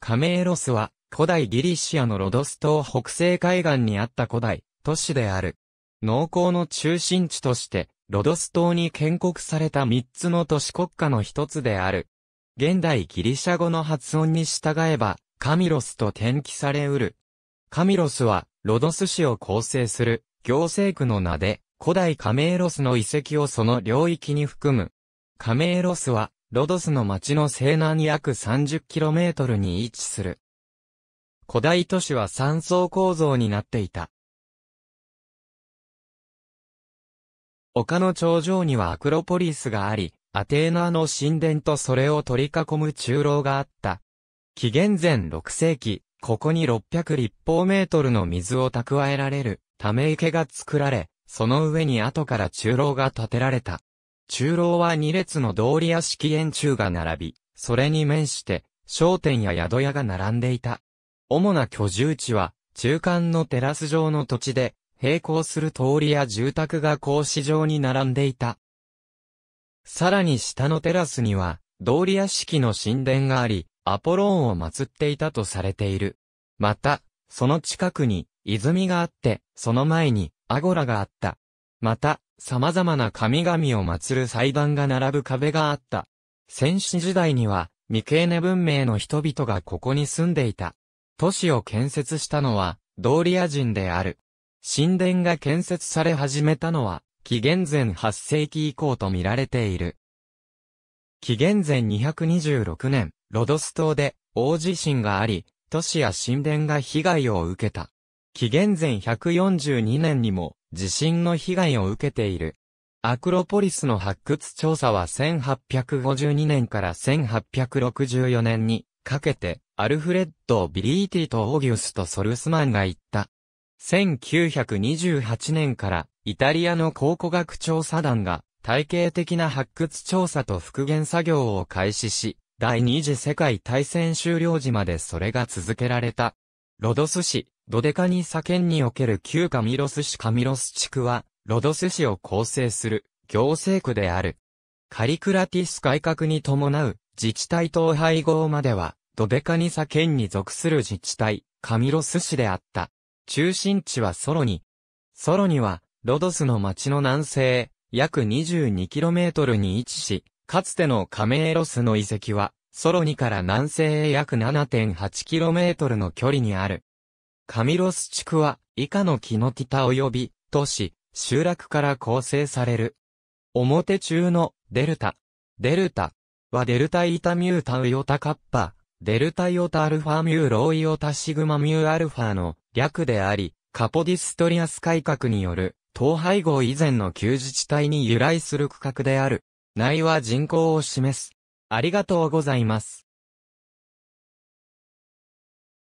カメーロスは、古代ギリシアのロドス島北西海岸にあった古代、都市である。農耕の中心地として、ロドス島に建国された三つの都市国家の一つである。現代ギリシャ語の発音に従えば、カミロスと転記されうる。カミロスは、ロドス市を構成する、行政区の名で、古代カメーロスの遺跡をその領域に含む。カメーロスは、ロドスの町の西南約 30km に位置する。古代都市は三層構造になっていた。丘の頂上にはアクロポリスがあり、アテーナの神殿とそれを取り囲む中楼があった。紀元前6世紀、ここに600立方メートルの水を蓄えられるため池が作られ、その上に後から中楼が建てられた。中楼は2列の通り屋敷円柱が並び、それに面して、商店や宿屋が並んでいた。主な居住地は、中間のテラス状の土地で、並行する通りや住宅が格子状に並んでいた。さらに下のテラスには、通り屋敷の神殿があり、アポローンを祀っていたとされている。また、その近くに、泉があって、その前に、アゴラがあった。また、様々な神々を祀る祭壇が並ぶ壁があった。戦死時代には、未経ネ文明の人々がここに住んでいた。都市を建設したのは、ドーリア人である。神殿が建設され始めたのは、紀元前8世紀以降と見られている。紀元前226年、ロドス島で大地震があり、都市や神殿が被害を受けた。紀元前142年にも地震の被害を受けている。アクロポリスの発掘調査は1852年から1864年にかけて、アルフレッド・ビリーティとオーギュスト・ソルスマンが行った。1928年からイタリアの考古学調査団が体系的な発掘調査と復元作業を開始し、第二次世界大戦終了時までそれが続けられた。ロドス市ドデカニサ県における旧カミロス市カミロス地区は、ロドス市を構成する行政区である。カリクラティス改革に伴う自治体統廃合までは、ドデカニサ県に属する自治体、カミロス市であった。中心地はソロニ。ソロニは、ロドスの町の南西、約 22km に位置し、かつてのカメエロスの遺跡は、ソロニから南西へ約 7.8km の距離にある。カミロス地区は以下の木の北及び都市、集落から構成される。表中のデルタ。デルタはデルタイタミュータウヨタカッパ、デルタイオタアルファミューローイオタシグマミューアルファの略であり、カポディストリアス改革による統廃合以前の旧自治体に由来する区画である。内は人口を示す。ありがとうございます。